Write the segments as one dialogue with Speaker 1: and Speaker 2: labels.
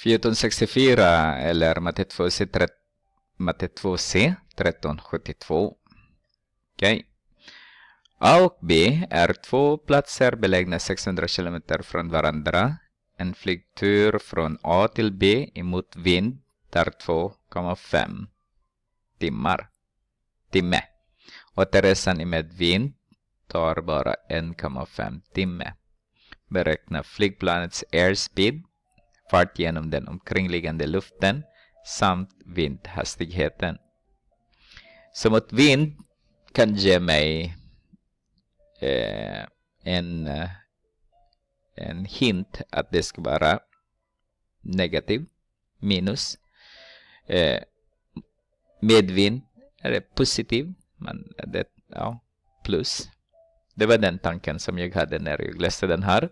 Speaker 1: 1464 eller matte 2C, matte 2C 1372. Okej. Okay. A och B är två platser belägna 600 km från varandra. En flygtur från A till B emot vind tar 2,5 timmar. Timme. Återresan i medvind tar bara 1,5 timme. Beräkna flygplanets airspeed fart genom den omkringliggande luften samt vindhastigheten. Så mot vind kan ge mig eh, en, eh, en hint att det ska vara negativ, minus. Eh, medvind är det positiv, men det, ja, plus. Det var den tanken som jag hade när jag läste den här.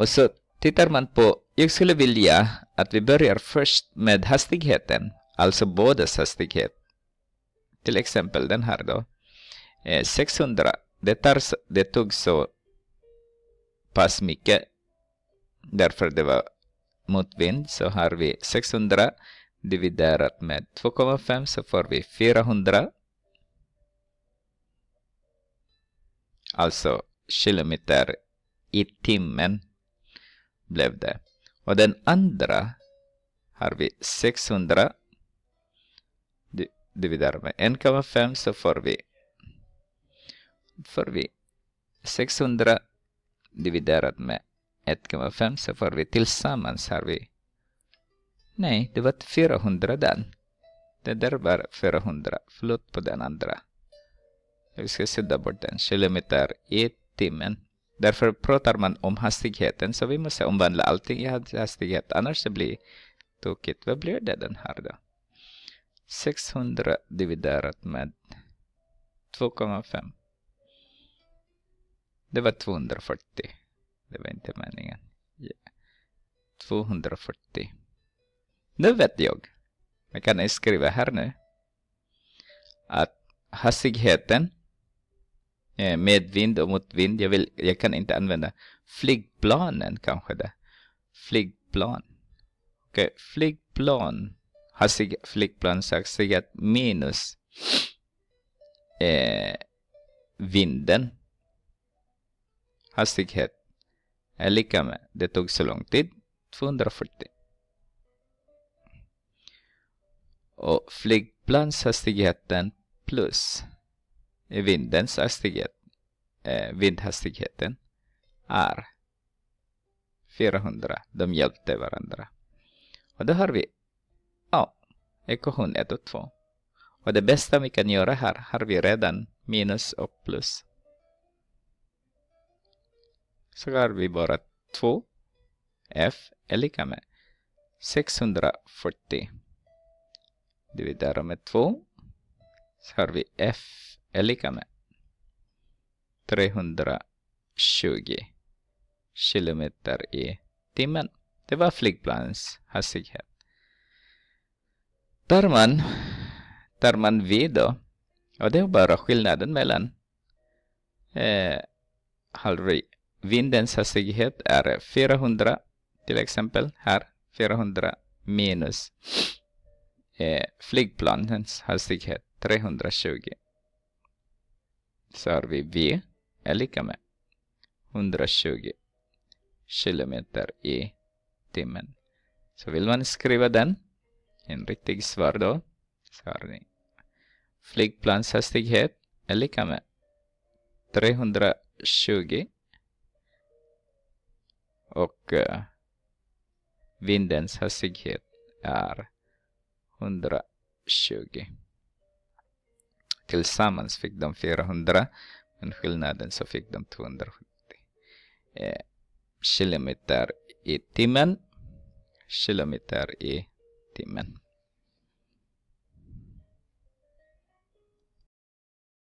Speaker 1: Och så tittar man på, jag skulle vilja att vi börjar först med hastigheten, alltså bådas hastighet. Till exempel den här då. 600, eh, det, tar, det tog så pass mycket därför det var motvind så har vi 600 dividerat med 2,5 så får vi 400 alltså kilometer i timmen blev det. Och den andra har vi 600 dividerat med 1,5 så får vi får vi 600 dividerat med 1,5 så får vi tillsammans har vi nej det var 400 den det där var 400 förlåt på den andra vi ska sudda bort den kilometer i timmen Därför pratar man om hastigheten, så vi måste omvandla allting i hastighet, annars det blir tokigt. Vad blir det den här då? 600 dividerat med 2,5. Det var 240. Det var inte meningen. Yeah. 240. Nu vet jag. Jag kan skriva här nu. Att hastigheten Eh, med vind och mot vind. Jag, vill, jag kan inte använda flygplanen kanske det. Flygplan. Okej, okay. flygplan. Hastighet, flygplanshastighet minus eh, vinden. Hastighet är lika med, det tog så lång tid, 240. Och flygplanshastigheten plus Eh, vindens hastighet, eh, vindhastigheten är 400. De hjälpte varandra. Och då har vi ja, ekvation 1 och 2. Och det bästa vi kan göra här har vi redan minus och plus. Så har vi bara 2 f är lika med 640. Dividerar med 2. Så har vi f är lika med 320 kilometer i timmen. Det var flygplanens hastighet. Tar man, tar man V då, och det är bara skillnaden mellan eh, Vindens hastighet är 400 till exempel här 400 minus eh, flygplanens hastighet 320 så har vi V är lika med 120 km i timmen. Så vill man skriva den, en riktig svar då, så har ni flygplanshastighet är lika med 320 och eh, vindens hastighet är 120. Tillsammans fick de 400 men skillnaden så fick de 270 eh, kilometer i timmen. Kilometer i timmen.